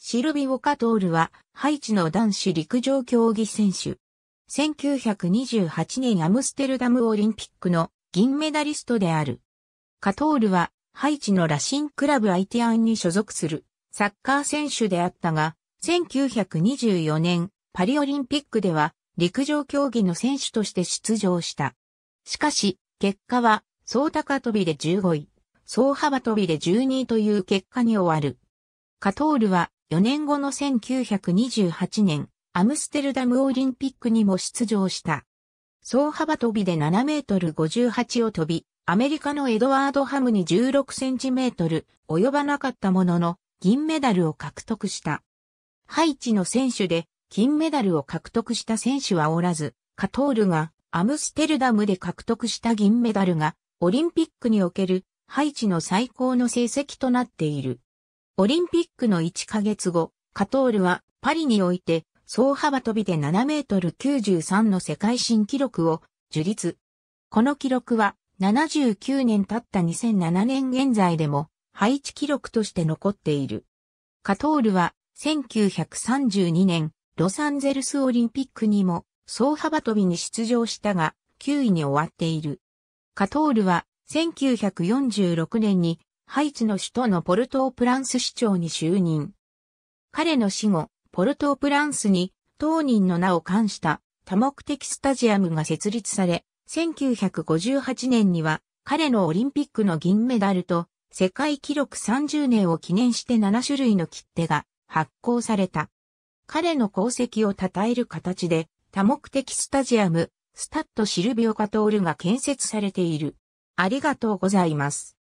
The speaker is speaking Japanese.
シルビオ・カトールは、ハイチの男子陸上競技選手。1928年アムステルダムオリンピックの銀メダリストである。カトールは、ハイチのラシンクラブアイティアンに所属するサッカー選手であったが、1924年パリオリンピックでは陸上競技の選手として出場した。しかし、結果は、総高飛びで15位、総幅飛びで12位という結果に終わる。カトールは、4年後の1928年、アムステルダムオリンピックにも出場した。総幅飛びで7メートル58を飛び、アメリカのエドワード・ハムに16センチメートル及ばなかったものの、銀メダルを獲得した。ハイチの選手で、金メダルを獲得した選手はおらず、カトールがアムステルダムで獲得した銀メダルが、オリンピックにおけるハイチの最高の成績となっている。オリンピックの1ヶ月後、カトールはパリにおいて、総幅跳びで7メートル93の世界新記録を樹立。この記録は79年経った2007年現在でも配置記録として残っている。カトールは1932年ロサンゼルスオリンピックにも総幅跳びに出場したが9位に終わっている。カトールは1946年にハイチの首都のポルトープランス市長に就任。彼の死後、ポルトープランスに当人の名を冠した多目的スタジアムが設立され、1958年には彼のオリンピックの銀メダルと世界記録30年を記念して7種類の切手が発行された。彼の功績を称える形で多目的スタジアム、スタッドシルビオカトールが建設されている。ありがとうございます。